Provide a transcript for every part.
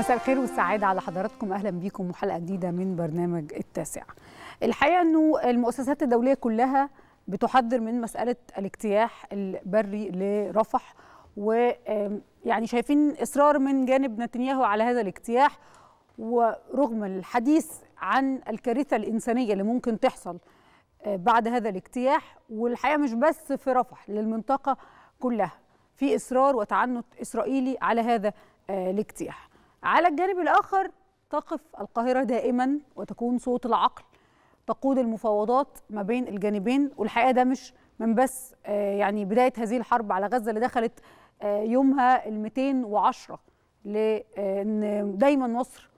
مساء الخير والسعادة على حضراتكم أهلا بيكم وحلقة جديدة من برنامج التاسع الحقيقة أنه المؤسسات الدولية كلها بتحذر من مسألة الاجتياح البري لرفح ويعني شايفين إصرار من جانب نتنياهو على هذا الاجتياح ورغم الحديث عن الكارثة الإنسانية اللي ممكن تحصل آه، بعد هذا الاجتياح والحقيقة مش بس في رفح للمنطقة كلها في إصرار وتعنت إسرائيلي على هذا آه، الاجتياح على الجانب الآخر تقف القاهرة دائما وتكون صوت العقل تقود المفاوضات ما بين الجانبين والحقيقة ده مش من بس آه، يعني بداية هذه الحرب على غزة اللي دخلت آه، يومها ال 210 لأن دايما مصر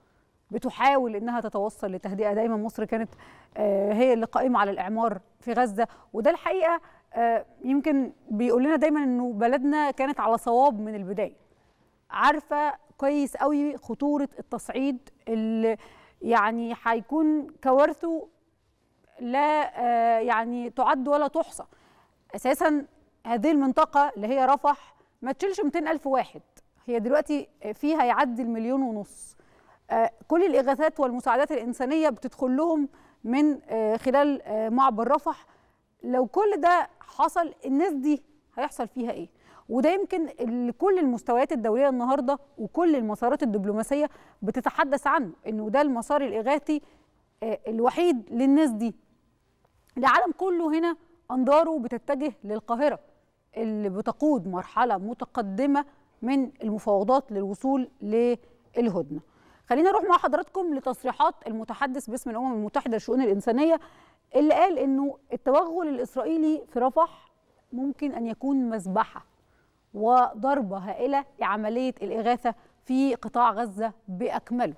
بتحاول انها تتوصل لتهدئه دايما مصر كانت آه، هي اللي قائمه على الاعمار في غزه وده الحقيقه يمكن بيقول لنا دايما انه بلدنا كانت على صواب من البدايه عارفه كويس قوي خطوره التصعيد اللي يعني هيكون كوارثه لا آه، يعني تعد ولا تحصى اساسا هذه المنطقه اللي هي رفح ما تشيلش 200000 واحد هي دلوقتي فيها يعدي المليون ونص آه، كل الاغاثات والمساعدات الانسانيه بتدخل لهم من آه، خلال معبر رفح لو كل ده حصل الناس دي هيحصل فيها ايه وده يمكن كل المستويات الدوليه النهارده وكل المسارات الدبلوماسيه بتتحدث عنه انه ده المسار الاغاثي آه، الوحيد للناس دي العالم كله هنا انظاره بتتجه للقاهره اللي بتقود مرحله متقدمه من المفاوضات للوصول للهدنه خلينا نروح مع حضراتكم لتصريحات المتحدث باسم الامم المتحده للشؤون الانسانيه اللي قال انه التوغل الاسرائيلي في رفح ممكن ان يكون مذبحه وضربة هائلة لعملية الإغاثة في قطاع غزة بأكمله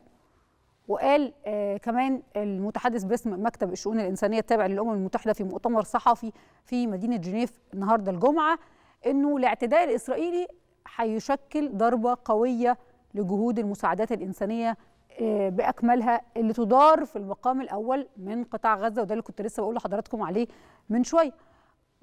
وقال آه، كمان المتحدث باسم مكتب الشؤون الإنسانية التابع للأمم المتحدة في مؤتمر صحفي في مدينة جنيف النهاردة الجمعة أنه الاعتداء الإسرائيلي هيشكل ضربة قوية لجهود المساعدات الإنسانية آه، باكملها اللي تدار في المقام الاول من قطاع غزه وده اللي كنت لسه بقول لحضراتكم عليه من شويه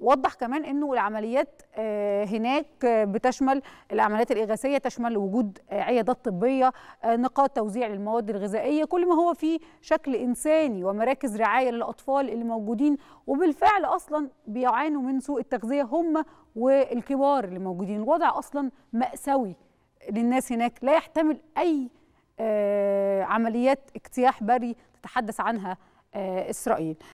وضح كمان انه العمليات آه، هناك بتشمل العمليات الاغاثيه تشمل وجود آه، عيادات طبيه آه، نقاط توزيع للمواد الغذائيه كل ما هو في شكل انساني ومراكز رعايه للاطفال اللي موجودين وبالفعل اصلا بيعانوا من سوء التغذيه هم والكبار اللي موجودين الوضع اصلا ماساوي للناس هناك لا يحتمل اي عمليات اجتياح بري تتحدث عنها اسرائيل